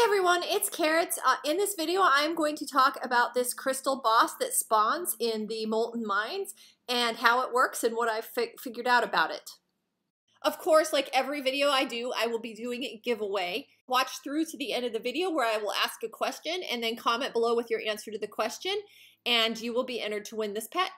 Hey everyone, it's Carrots. Uh, in this video, I'm going to talk about this crystal boss that spawns in the Molten Mines and how it works and what I've fi figured out about it. Of course, like every video I do, I will be doing a giveaway. Watch through to the end of the video where I will ask a question and then comment below with your answer to the question and you will be entered to win this pet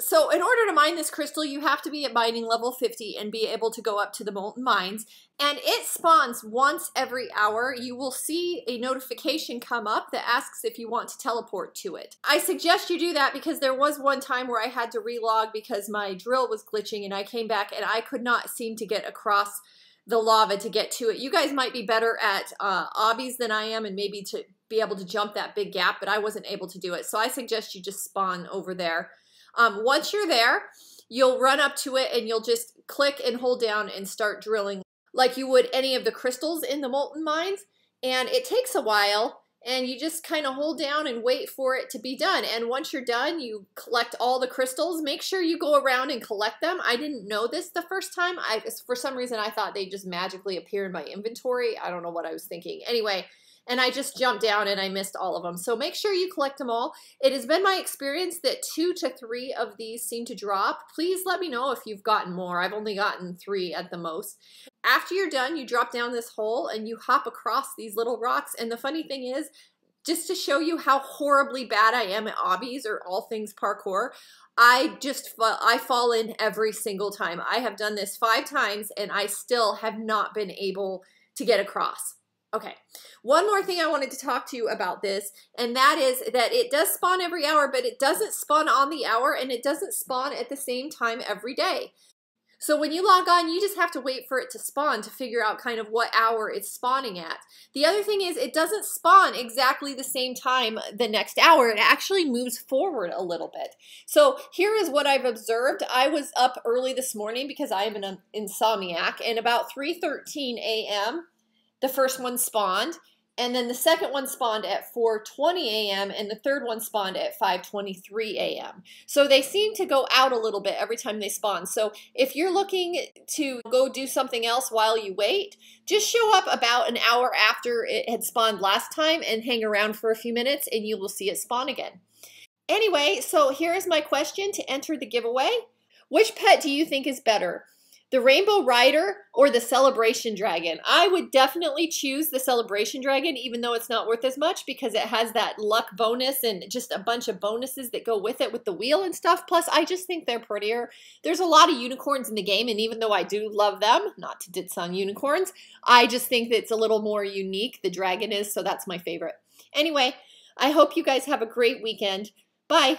so in order to mine this crystal, you have to be at mining level 50 and be able to go up to the molten mines. And it spawns once every hour. You will see a notification come up that asks if you want to teleport to it. I suggest you do that because there was one time where I had to relog because my drill was glitching and I came back and I could not seem to get across the lava to get to it. You guys might be better at uh, obbies than I am and maybe to be able to jump that big gap, but I wasn't able to do it. So I suggest you just spawn over there um, once you're there, you'll run up to it and you'll just click and hold down and start drilling like you would any of the crystals in the molten mines. And it takes a while and you just kind of hold down and wait for it to be done. And once you're done, you collect all the crystals. Make sure you go around and collect them. I didn't know this the first time. I for some reason I thought they just magically appear in my inventory. I don't know what I was thinking. Anyway, and I just jumped down and I missed all of them. So make sure you collect them all. It has been my experience that two to three of these seem to drop. Please let me know if you've gotten more. I've only gotten three at the most. After you're done, you drop down this hole and you hop across these little rocks. And the funny thing is, just to show you how horribly bad I am at obbies or all things parkour, I just I fall in every single time. I have done this 5 times and I still have not been able to get across. Okay. One more thing I wanted to talk to you about this, and that is that it does spawn every hour, but it doesn't spawn on the hour and it doesn't spawn at the same time every day. So when you log on, you just have to wait for it to spawn to figure out kind of what hour it's spawning at. The other thing is it doesn't spawn exactly the same time the next hour. It actually moves forward a little bit. So here is what I've observed. I was up early this morning because I am an insomniac and about 3.13 a.m., the first one spawned, and then the second one spawned at 4:20 a.m. and the third one spawned at 5:23 a.m. So they seem to go out a little bit every time they spawn. So if you're looking to go do something else while you wait, just show up about an hour after it had spawned last time and hang around for a few minutes and you will see it spawn again. Anyway, so here is my question to enter the giveaway. Which pet do you think is better? the Rainbow Rider or the Celebration Dragon. I would definitely choose the Celebration Dragon, even though it's not worth as much because it has that luck bonus and just a bunch of bonuses that go with it with the wheel and stuff. Plus, I just think they're prettier. There's a lot of unicorns in the game, and even though I do love them, not to ditz on unicorns, I just think that it's a little more unique, the dragon is, so that's my favorite. Anyway, I hope you guys have a great weekend. Bye.